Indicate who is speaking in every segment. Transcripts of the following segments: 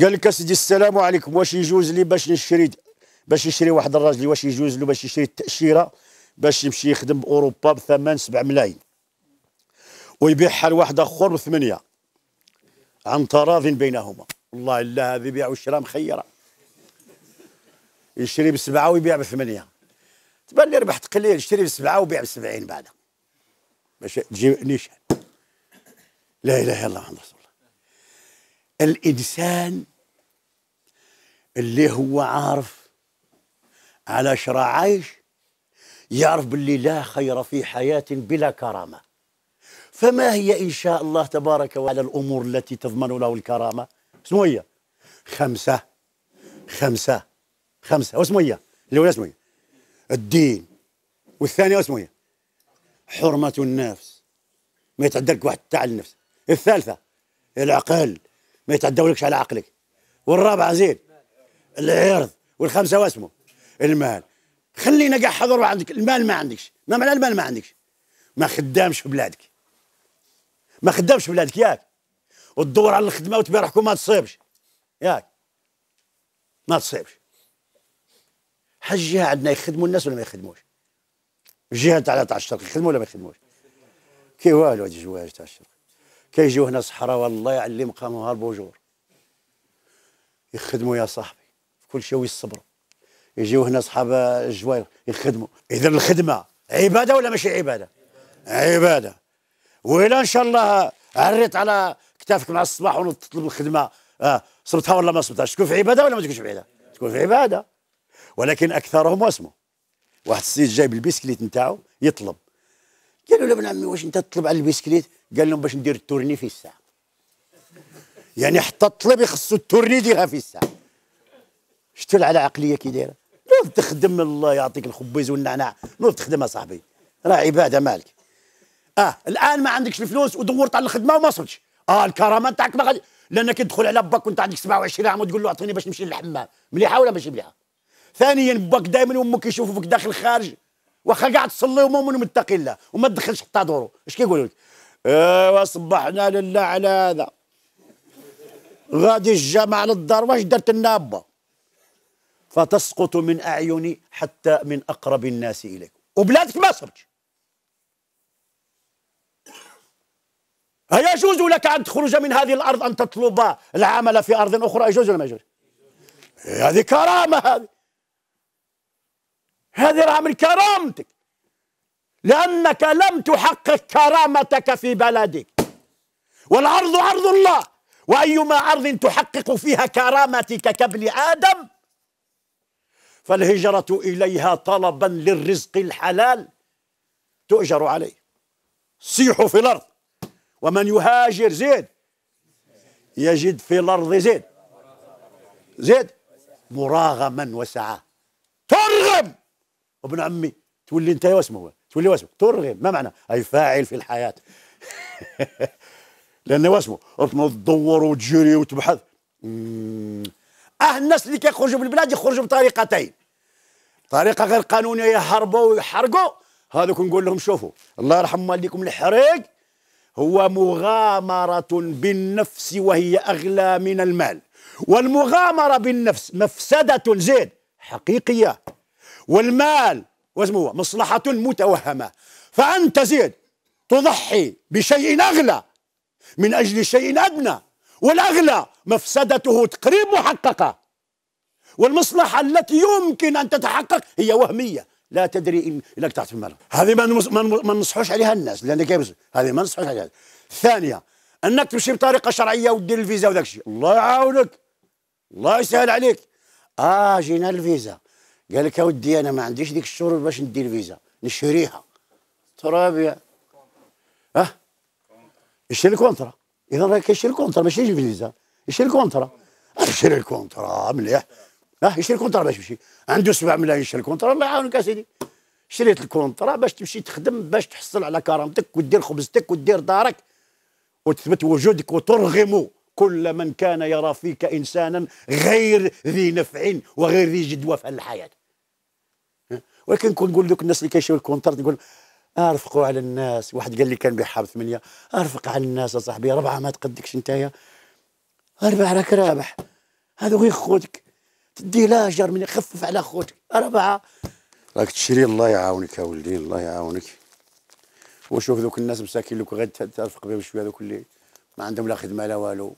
Speaker 1: قال لك اسيدي السلام عليكم واش يجوز لي باش نشري باش يشري واحد الراجل واش يجوز له باش يشري التاشيره باش يمشي يخدم باوروبا بثمن 7 ملايين ويبيعها لواحد اخر بثمانيه عن تراض بينهما والله الا هذه بيع وشراء مخيره يشري بسبعه ويبيع بثمانيه تبان لي ربحت قليل اشتري بسبعه وبيع بسبعين بعدها باش تجي نيشان لا اله الا الله محمد رسول الإنسان اللي هو عارف على شرع عايش يعرف باللي لا خير في حياة بلا كرامة فما هي إن شاء الله تبارك وتعالى الأمور التي تضمن له الكرامة شنو هي خمسة خمسة خمسة واسمو هي الأولى اسمو هي الدين والثانية واسمو هي حرمة النفس ما يتعدلك واحد تاع النفس الثالثة العقل ما يتعدولكش على عقلك والرابعه زين العرض والخمسه واسمه المال خلينا قاع حضر عندك المال ما عندكش ما معنى المال ما عندكش ما خدامش في بلادك ما خدامش في بلادك ياك وتدور على الخدمه وتبيع روحك وما تصيبش ياك ما تصيبش حجها عندنا يخدموا الناس ولا ما يخدموش الجهه تاع تاع الشرق يخدموا ولا ما يخدموش كي والو هاد الجواج تاع الشرق كيجيو هنا الصحراء والله يعلم قاموا البوجور يخدموا يا صاحبي كل شيء ويصبروا يجيو هنا صحاب الجوير يخدموا اذا الخدمه عباده ولا ماشي عباده عباده وإلا ان شاء الله عريت على كتافك مع الصباح وتطلب الخدمه اه صبتها ولا ما صبتهاش تكون في عباده ولا ما تكونش في عباده تكون في عباده ولكن اكثرهم واسمه واحد السيد جايب البيسكليت نتاعو يطلب قالوا له ابن عمي واش انت تطلب على البسكليت قال لهم باش ندير التورني في الساعه يعني حتى الطلب يخصو التورني يديرها في الساعه شتو على عقليه كي دايره نوض تخدم الله يعطيك الخبز والنعناع نوض تخدم صاحبي راه عباده مالك اه الان ما عندكش الفلوس ودورت على الخدمه وما وصلتش اه الكرامه نتاعك ما غادي لانك تدخل على باك وانت عندك 27 عام وتقول له اعطيني باش نمشي للحمام مليحه ولا ماشي مليحه ثانيا باك دائما وامك يشوفوك داخل خارج واخا كاع تصلي ومؤمن متقي الله وما تدخلش حتى دورو اش كيقولوا لك ايوا صبحنا لله على هذا غادي الجامع للدار واش درت لنا فتسقط من اعيني حتى من اقرب الناس اليك وبلادك ما صبتش أيجوز لك أن تخرج من هذه الأرض أن تطلب العمل في أرض أخرى يجوز ولا ما يجوز؟ هذه كرامة هذه هذه راه من كرامتك لأنك لم تحقق كرامتك في بلدك والأرض أرض الله وأيما أرض تحقق فيها كرامتك كابن آدم فالهجرة إليها طلبا للرزق الحلال تؤجر عليه صيحوا في الأرض ومن يهاجر زيد يجد في الأرض زيد زيد مراغما وسعاه ابن عمي تولي انت واسمه تولي واسمه ترغم ما معنى اي فاعل في الحياه لان واسمه تدور وتجري وتبحث اه الناس اللي كيخرجوا بالبلاد يخرجوا بطريقتين طريقه غير قانونيه يهربوا ويحرقوا هذوك نقول لهم شوفوا الله يرحم والديكم الحريق هو مغامرة بالنفس وهي أغلى من المال والمغامرة بالنفس مفسدة زيد حقيقية والمال واسمه مصلحة متوهمة فأنت زيد تضحي بشيء أغلى من أجل شيء أدنى والأغلى مفسدته تقريب محققة والمصلحة التي يمكن أن تتحقق هي وهمية لا تدري إن إنك تحت المال هذه ما ما ننصحوش عليها الناس لأن كيف هذه ما ننصحوش عليها ثانية أنك تمشي بطريقة شرعية ودير الفيزا وذاك الشيء الله يعاونك الله يسهل عليك آه جينا الفيزا قال لك اودي انا ما عنديش ديك الشهور باش ندي الفيزا نشريها ترابيا اه يشري الكونترا اذا راه كيشري الكونترا ماشي الفيزا يشري الكونترا أه، يشري الكونترا مليح ها يشري الكونترا باش يمشي عنده 7 ملايين يشري الكونترا الله يعاونك اسيدي شريت الكونترا باش تمشي تخدم باش تحصل على كرامتك ودير خبزتك ودير دارك وتثبت وجودك وترغم كل من كان يرى فيك انسانا غير ذي نفع وغير ذي جدوى في الحياه ولكن كون نقول لك الناس اللي كيشيو الكونترت نقول ارفقوا على الناس واحد قال لي كان بيحاب ثمانيه ارفق على الناس يا صاحبي ربعه ما تقدكش نتايا اربع راك رابح هذا غير خوتك تدي لا من خفف على خوتك اربعه راك تشري الله يعاونك يا ولدي الله يعاونك وشوف ذوك الناس مساكين لك غير ترفق بهم شويه ذوك اللي ما عندهم لا خدمه لا والو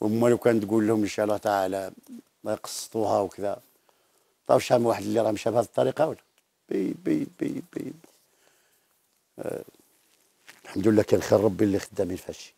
Speaker 1: وما لو كان تقول لهم ان شاء الله تعالى ما يقسطوها وكذا طاو شام واحد اللي راه مشى بهذه الطريقه ولا بي بي بي بي آه الحمد لله كان خير ربي اللي خدامين في هادشي